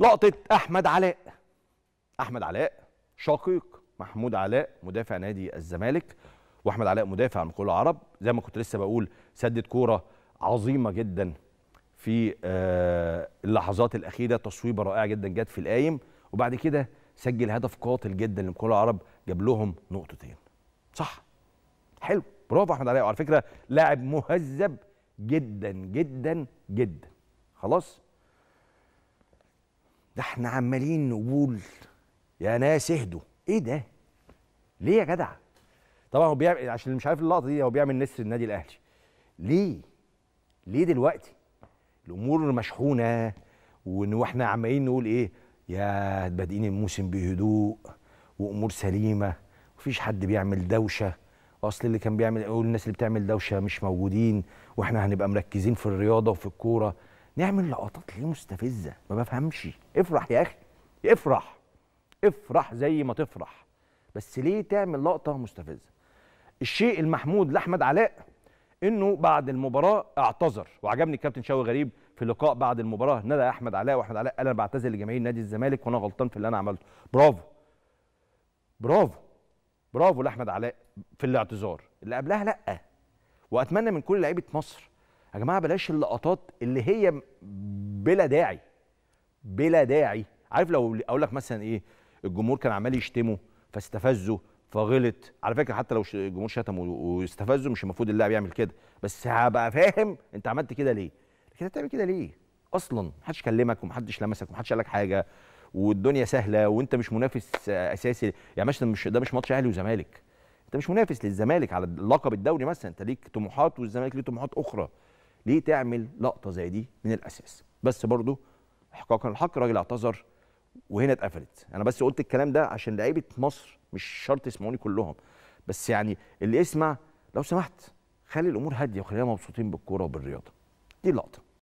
لقطه احمد علاء احمد علاء شقيق محمود علاء مدافع نادي الزمالك واحمد علاء مدافع عن كل العرب زي ما كنت لسه بقول سدد كوره عظيمه جدا في آه، اللحظات الاخيره تصويبه رائعه جدا جت في القايم وبعد كده سجل هدف قاتل جدا لكل العرب جاب لهم نقطتين صح حلو برافو احمد علاء وعلى فكره لاعب مهذب جدا جدا جدا خلاص ده احنا عمالين نقول يا ناس اهدوا ايه ده ليه يا جدع طبعا هو بيعمل عشان مش عارف اللقطه دي هو بيعمل نسر النادي الاهلي ليه ليه دلوقتي الامور مشحونه واحنا عمالين نقول ايه يا بادئين الموسم بهدوء وامور سليمه مفيش حد بيعمل دوشه اصل اللي كان بيعمل الناس اللي بتعمل دوشه مش موجودين واحنا هنبقى مركزين في الرياضه وفي الكوره نعمل لقطات ليه مستفزه ما بفهمش افرح يا اخي افرح افرح زي ما تفرح بس ليه تعمل لقطه مستفزه الشيء المحمود لاحمد علاء انه بعد المباراه اعتذر وعجبني الكابتن شوقي غريب في لقاء بعد المباراه ندى احمد علاء واحمد علاء قال انا بعتذر لجماهير نادي الزمالك وانا غلطان في اللي انا عملته برافو برافو برافو لاحمد علاء في الاعتذار اللي قبلها لا واتمنى من كل لعيبه مصر يا جماعه بلاش اللقطات اللي هي بلا داعي بلا داعي عارف لو اقول لك مثلا ايه الجمهور كان عمال يشتمه فاستفزه فغلط على فكره حتى لو الجمهور شتمه واستفزه مش المفروض اللاعب يعمل كده بس هبقى فاهم انت عملت كده ليه لكن بتعمل كده ليه اصلا محدش كلمك ومحدش لمسك ومحدش قال لك حاجه والدنيا سهله وانت مش منافس اساسي يعني مثلا مش ده مش ماتش اهلي وزمالك انت مش منافس للزمالك على اللقب الدوري مثلا انت ليك طموحات والزمالك ليه طموحات اخرى ليه تعمل لقطه زي دي من الاساس بس برضو احقاقا الحق راجل اعتذر وهنا اتقفلت انا بس قلت الكلام ده عشان لعيبه مصر مش شرط يسمعوني كلهم بس يعني اللي يسمع لو سمحت خلي الامور هاديه وخلينا مبسوطين بالكوره وبالرياضه دي اللقطه